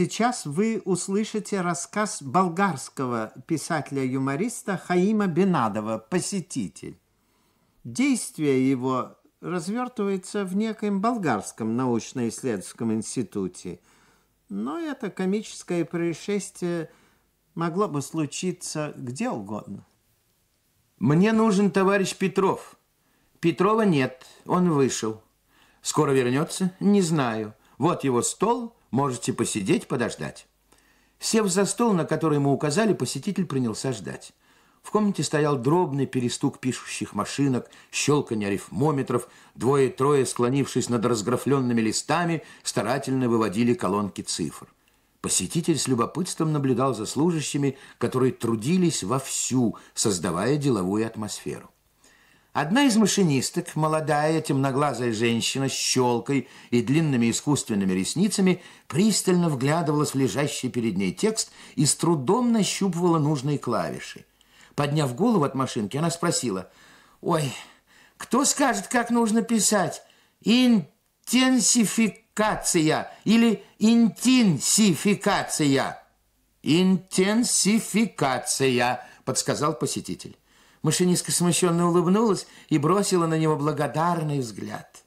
Сейчас вы услышите рассказ болгарского писателя-юмориста Хаима Бенадова «Посетитель». Действие его развертывается в некоем болгарском научно-исследовательском институте, но это комическое происшествие могло бы случиться где угодно. «Мне нужен товарищ Петров. Петрова нет, он вышел. Скоро вернется? Не знаю. Вот его стол – Можете посидеть, подождать». Сев за стол, на который ему указали, посетитель принялся ждать. В комнате стоял дробный перестук пишущих машинок, щелканье арифмометров, двое-трое, склонившись над разграфленными листами, старательно выводили колонки цифр. Посетитель с любопытством наблюдал за служащими, которые трудились вовсю, создавая деловую атмосферу. Одна из машинисток, молодая, темноглазая женщина с щелкой и длинными искусственными ресницами, пристально вглядывалась в лежащий перед ней текст и с трудом нащупывала нужные клавиши. Подняв голову от машинки, она спросила, «Ой, кто скажет, как нужно писать? Интенсификация или интенсификация?» «Интенсификация», — подсказал посетитель. Машинистка смущенно улыбнулась и бросила на него благодарный взгляд.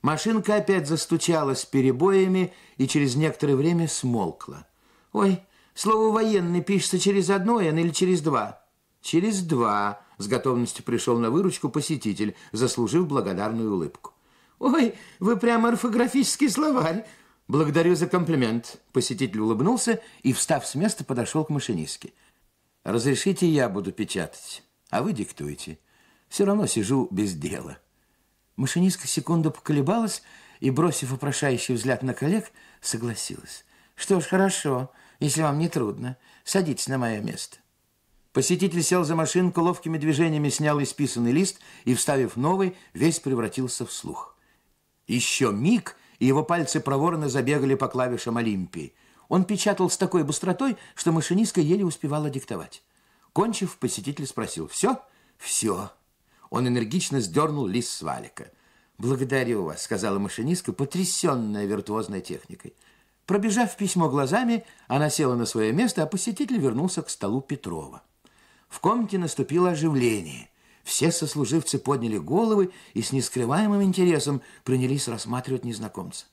Машинка опять застучала с перебоями и через некоторое время смолкла. «Ой, слово «военный» пишется через одно «н» или через два?» «Через два», — с готовностью пришел на выручку посетитель, заслужив благодарную улыбку. «Ой, вы прямо орфографический словарь!» «Благодарю за комплимент!» Посетитель улыбнулся и, встав с места, подошел к машинистке. «Разрешите я буду печатать?» А вы диктуете. Все равно сижу без дела». Машинистка секунду поколебалась и, бросив вопрошающий взгляд на коллег, согласилась. «Что ж, хорошо, если вам не трудно. Садитесь на мое место». Посетитель сел за машинку, ловкими движениями снял исписанный лист и, вставив новый, весь превратился в слух. Еще миг, и его пальцы проворно забегали по клавишам Олимпии. Он печатал с такой быстротой, что машинистка еле успевала диктовать. Кончив, посетитель спросил «Все?» «Все». Он энергично сдернул лист с валика. «Благодарю вас», — сказала машинистка, потрясенная виртуозной техникой. Пробежав письмо глазами, она села на свое место, а посетитель вернулся к столу Петрова. В комнате наступило оживление. Все сослуживцы подняли головы и с нескрываемым интересом принялись рассматривать незнакомца.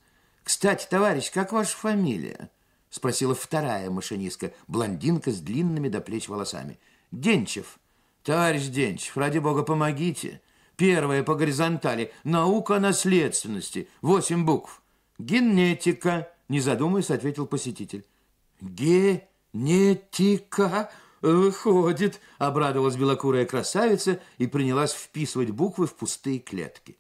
«Кстати, товарищ, как ваша фамилия?» — спросила вторая машинистка, блондинка с длинными до плеч волосами. «Денчев! Товарищ Денчев, ради бога, помогите! Первая по горизонтали — наука о наследственности, восемь букв. Генетика!» — не задумываясь, ответил посетитель. «Генетика!» «Выходит!» – обрадовалась белокурая красавица и принялась вписывать буквы в пустые клетки.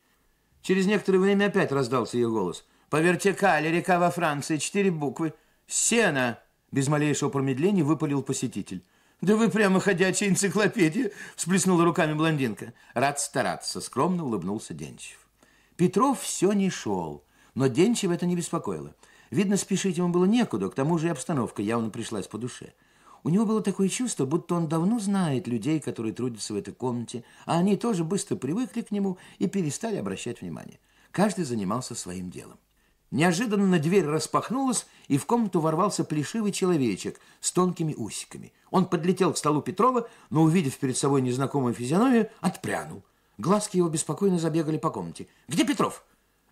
Через некоторое время опять раздался ее голос. «По вертикали река во Франции, четыре буквы. «Сено!» – без малейшего промедления выпалил посетитель. «Да вы прямо ходячая энциклопедия!» – всплеснула руками блондинка. «Рад стараться!» – скромно улыбнулся Денчев. Петров все не шел, но Денчева это не беспокоило. Видно, спешить ему было некуда, к тому же и обстановка явно пришлась по душе. У него было такое чувство, будто он давно знает людей, которые трудятся в этой комнате, а они тоже быстро привыкли к нему и перестали обращать внимание. Каждый занимался своим делом. Неожиданно дверь распахнулась, и в комнату ворвался плешивый человечек с тонкими усиками. Он подлетел к столу Петрова, но, увидев перед собой незнакомую физиономию, отпрянул. Глазки его беспокойно забегали по комнате. «Где Петров?»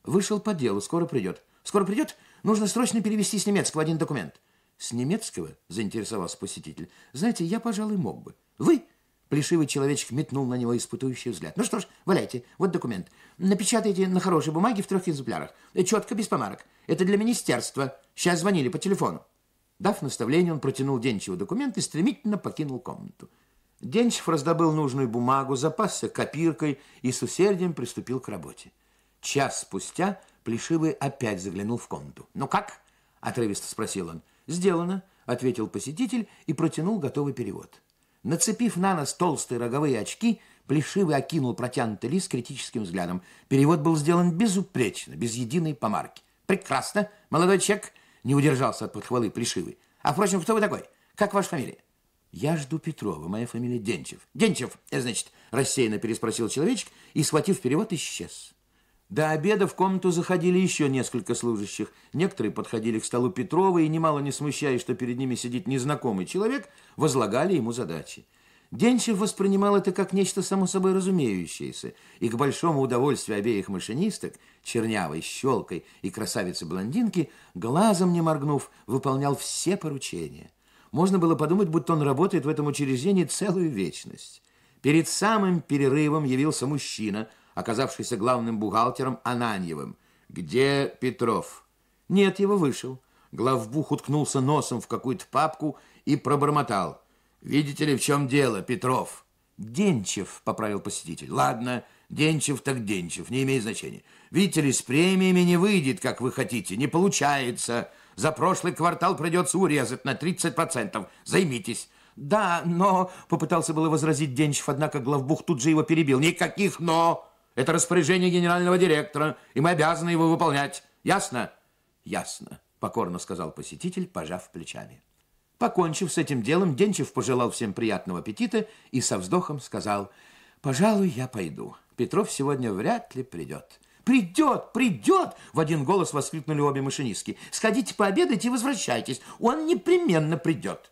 «Вышел по делу, скоро придет». «Скоро придет? Нужно срочно перевести с немецкого один документ». «С немецкого?» – заинтересовался посетитель. «Знаете, я, пожалуй, мог бы». «Вы?» Плешивый человечек метнул на него испытующий взгляд. «Ну что ж, валяйте, вот документ. Напечатайте на хорошей бумаге в трех экземплярах. Э, четко, без помарок. Это для министерства. Сейчас звонили по телефону». Дав наставление, он протянул Денчеву документ и стремительно покинул комнату. Денчев раздобыл нужную бумагу, запасся копиркой и с усердием приступил к работе. Час спустя Плешивый опять заглянул в комнату. «Ну как?» – отрывисто спросил он. «Сделано», – ответил посетитель и протянул готовый перевод. Нацепив на нос толстые роговые очки, Плешивый окинул протянутый лист критическим взглядом. Перевод был сделан безупречно, без единой помарки. «Прекрасно, молодой человек!» — не удержался от подхвалы Плешивый. «А, впрочем, кто вы такой? Как ваша фамилия?» «Я жду Петрова. Моя фамилия Денчев». «Денчев, э, значит», — рассеянно переспросил человечек и, схватив перевод, исчез. До обеда в комнату заходили еще несколько служащих. Некоторые подходили к столу Петрова и, немало не смущаясь, что перед ними сидит незнакомый человек, возлагали ему задачи. Денчев воспринимал это как нечто само собой разумеющееся, и к большому удовольствию обеих машинисток, чернявой, щелкой и красавицы-блондинки, глазом не моргнув, выполнял все поручения. Можно было подумать, будто он работает в этом учреждении целую вечность. Перед самым перерывом явился мужчина – оказавшийся главным бухгалтером Ананьевым. «Где Петров?» «Нет, его вышел». Главбух уткнулся носом в какую-то папку и пробормотал. «Видите ли, в чем дело, Петров?» «Денчев», — поправил посетитель. «Ладно, Денчев так Денчев, не имеет значения. Видите ли, с премиями не выйдет, как вы хотите, не получается. За прошлый квартал придется урезать на 30%. Займитесь». «Да, но...» — попытался было возразить Денчев, однако главбух тут же его перебил. «Никаких «но». Это распоряжение генерального директора, и мы обязаны его выполнять. Ясно? Ясно, покорно сказал посетитель, пожав плечами. Покончив с этим делом, Денчев пожелал всем приятного аппетита и со вздохом сказал, «Пожалуй, я пойду. Петров сегодня вряд ли придет». «Придет! Придет!» – в один голос воскликнули обе машинистки. «Сходите пообедайте и возвращайтесь. Он непременно придет».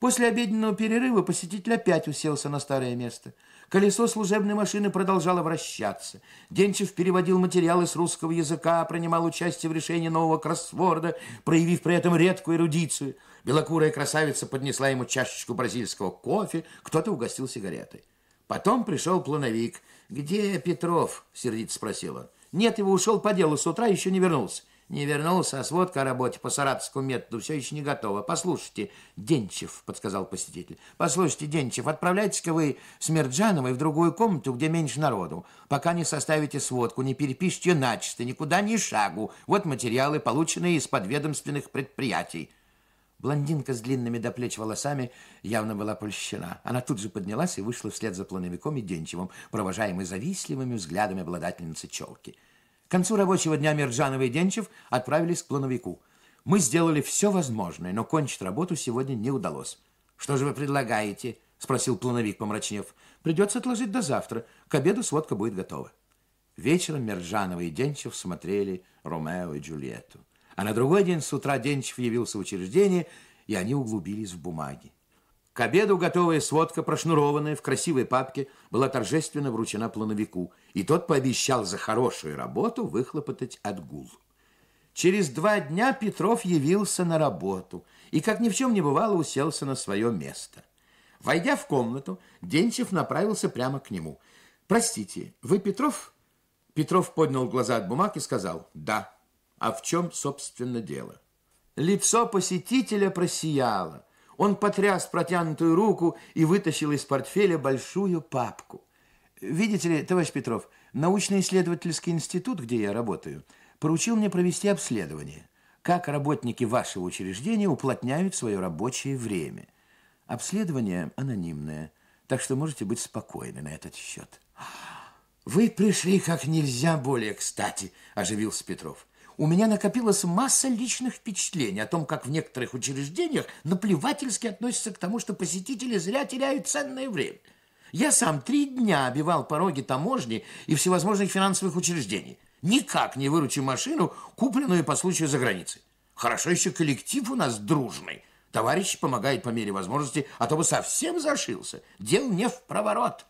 После обеденного перерыва посетитель опять уселся на старое место – Колесо служебной машины продолжало вращаться. Денчев переводил материалы с русского языка, принимал участие в решении нового кроссворда, проявив при этом редкую эрудицию. Белокурая красавица поднесла ему чашечку бразильского кофе, кто-то угостил сигаретой. Потом пришел плановик. «Где Петров?» – сердито спросил он. «Нет, его ушел по делу с утра, еще не вернулся не вернулся, а сводка о работе по саратовскому методу все еще не готова. Послушайте, Денчев, подсказал посетитель, послушайте, Денчев, отправляйтесь-ка вы с Мерджановой в другую комнату, где меньше народу. Пока не составите сводку, не перепишите ее начисто, никуда ни шагу. Вот материалы, полученные из подведомственных предприятий. Блондинка с длинными до плеч волосами явно была польщена. Она тут же поднялась и вышла вслед за плановиком и Денчевым, провожаемой завистливыми взглядами обладательницы челки. К концу рабочего дня Мирджанова и Денчев отправились к плановику. Мы сделали все возможное, но кончить работу сегодня не удалось. «Что же вы предлагаете?» – спросил плановик, помрачнев. «Придется отложить до завтра. К обеду сводка будет готова». Вечером Мирджанова и Денчев смотрели «Ромео и Джульетту». А на другой день с утра Денчев явился в учреждение, и они углубились в бумаги. К обеду готовая сводка, прошнурованная в красивой папке, была торжественно вручена плановику, и тот пообещал за хорошую работу выхлопотать отгул. Через два дня Петров явился на работу и, как ни в чем не бывало, уселся на свое место. Войдя в комнату, Денчев направился прямо к нему. «Простите, вы Петров?» Петров поднял глаза от бумаг и сказал «Да». «А в чем, собственно, дело?» Лицо посетителя просияло. Он потряс протянутую руку и вытащил из портфеля большую папку. «Видите ли, товарищ Петров, научно-исследовательский институт, где я работаю, поручил мне провести обследование, как работники вашего учреждения уплотняют свое рабочее время. Обследование анонимное, так что можете быть спокойны на этот счет». «Вы пришли как нельзя более кстати», – оживился Петров у меня накопилась масса личных впечатлений о том, как в некоторых учреждениях наплевательски относятся к тому, что посетители зря теряют ценное время. Я сам три дня обивал пороги таможни и всевозможных финансовых учреждений. Никак не выручил машину, купленную по случаю за границей. Хорошо еще коллектив у нас дружный. Товарищ помогает по мере возможности, а то бы совсем зашился. Дел не в проворот.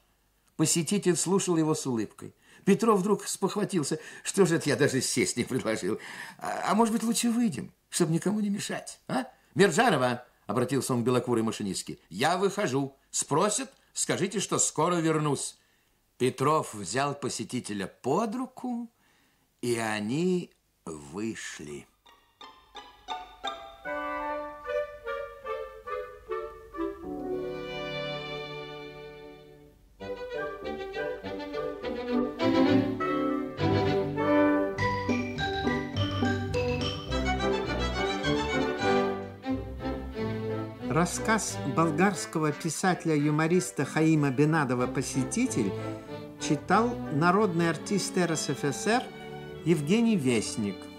Посетитель слушал его с улыбкой. Петров вдруг спохватился. Что же это я даже сесть не предложил? А, а может быть, лучше выйдем, чтобы никому не мешать, а? Мержанова, обратился он к белокурой машинистке, я выхожу. Спросят, скажите, что скоро вернусь. Петров взял посетителя под руку, и они вышли. Рассказ болгарского писателя-юмориста Хаима Бенадова «Посетитель» читал народный артист РСФСР Евгений Вестник –